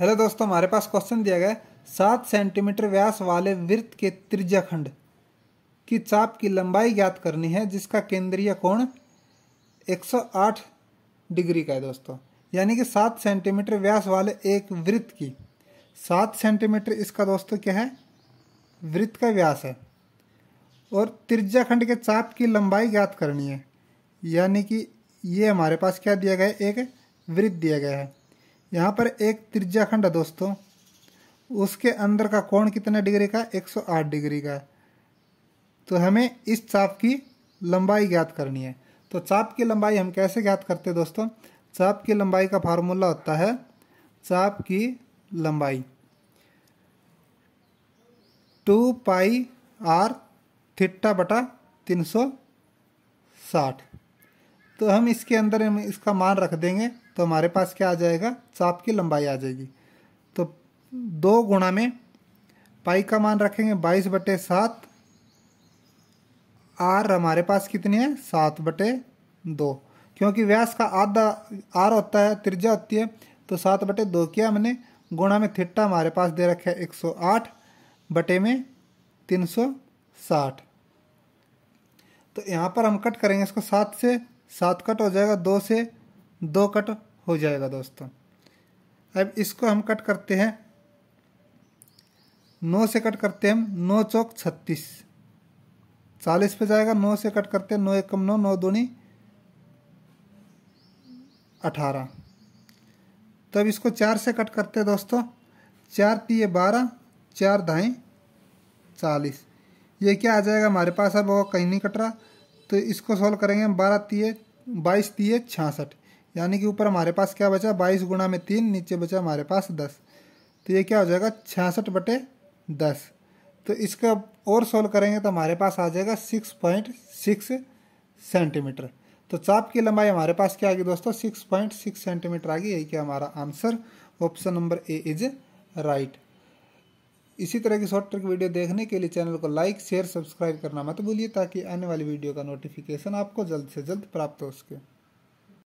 hello दोस्तों हमारे पास question दिया गया है सात सेंटीमीटर व्यास वाले वृत्त के त्रिज्याखंड की चाप की लंबाई ज्ञात करनी है जिसका केंद्रीय कोण 108 डिग्री का है दोस्तों यानी कि सात सेंटीमीटर व्यास वाले एक वृत्त की सात सेंटीमीटर इसका दोस्तों क्या है वृत्त का व्यास है और त्रिज्याखंड के चाप की लंबाई ज्ञात करनी है यानी कि ये हमारे पास क्या दिया गया है एक वृत्त दिया गया है यहाँ पर एक त्रिज्याखंड है दोस्तों उसके अंदर का कोण कितने डिग्री का 108 डिग्री का तो हमें इस चाप की लंबाई ज्ञात करनी है तो चाप की लंबाई हम कैसे ज्ञात करते हैं दोस्तों चाप की लंबाई का फार्मूला होता है चाप की लंबाई टू पाई आर थिट्टा बटा तीन सौ साठ तो हम इसके अंदर हम इसका मान रख देंगे तो हमारे पास क्या आ जाएगा चाप की लंबाई आ जाएगी तो दो गुणा में पाई का मान रखेंगे बाईस बटे सात आर हमारे पास कितनी है सात बटे दो क्योंकि व्यास का आधा आर होता है त्रिज्या होती है तो सात बटे दो किया हमने गुणा में थिट्टा हमारे पास दे रखा है एक सौ आठ बटे में तीन सौ साठ तो यहाँ पर हम कट करेंगे इसको सात से सात कट हो जाएगा दो से दो कट हो जाएगा दोस्तों अब इसको हम कट करते हैं नौ से कट करते हैं हम नौ चौक छत्तीस चालीस पे जाएगा नौ से कट करते हैं नौ एक कम नौ नौ दूनी अठारह तब इसको चार से कट करते हैं दोस्तों चार तीय बारह चार धाएँ चालीस ये क्या आ जाएगा हमारे पास अब वो कहीं नहीं कट रहा तो इसको सॉल्व करेंगे हम बारह तीय बाईस तीय छियासठ यानी कि ऊपर हमारे पास क्या बचा बाईस गुणा में तीन नीचे बचा हमारे पास दस तो ये क्या हो जाएगा छियासठ बटे दस तो इसका और सॉल्व करेंगे तो हमारे पास आ जाएगा सिक्स पॉइंट सिक्स सेंटीमीटर तो चाप की लंबाई हमारे पास क्या आ गई दोस्तों सिक्स पॉइंट सिक्स सेंटीमीटर आ गई यही क्या हमारा answer option number A is right इसी तरह की शॉर्ट ट्रिक वीडियो देखने के लिए चैनल को लाइक शेयर सब्सक्राइब करना मत भूलिए ताकि आने वाली वीडियो का नोटिफिकेशन आपको जल्द से जल्द प्राप्त हो सके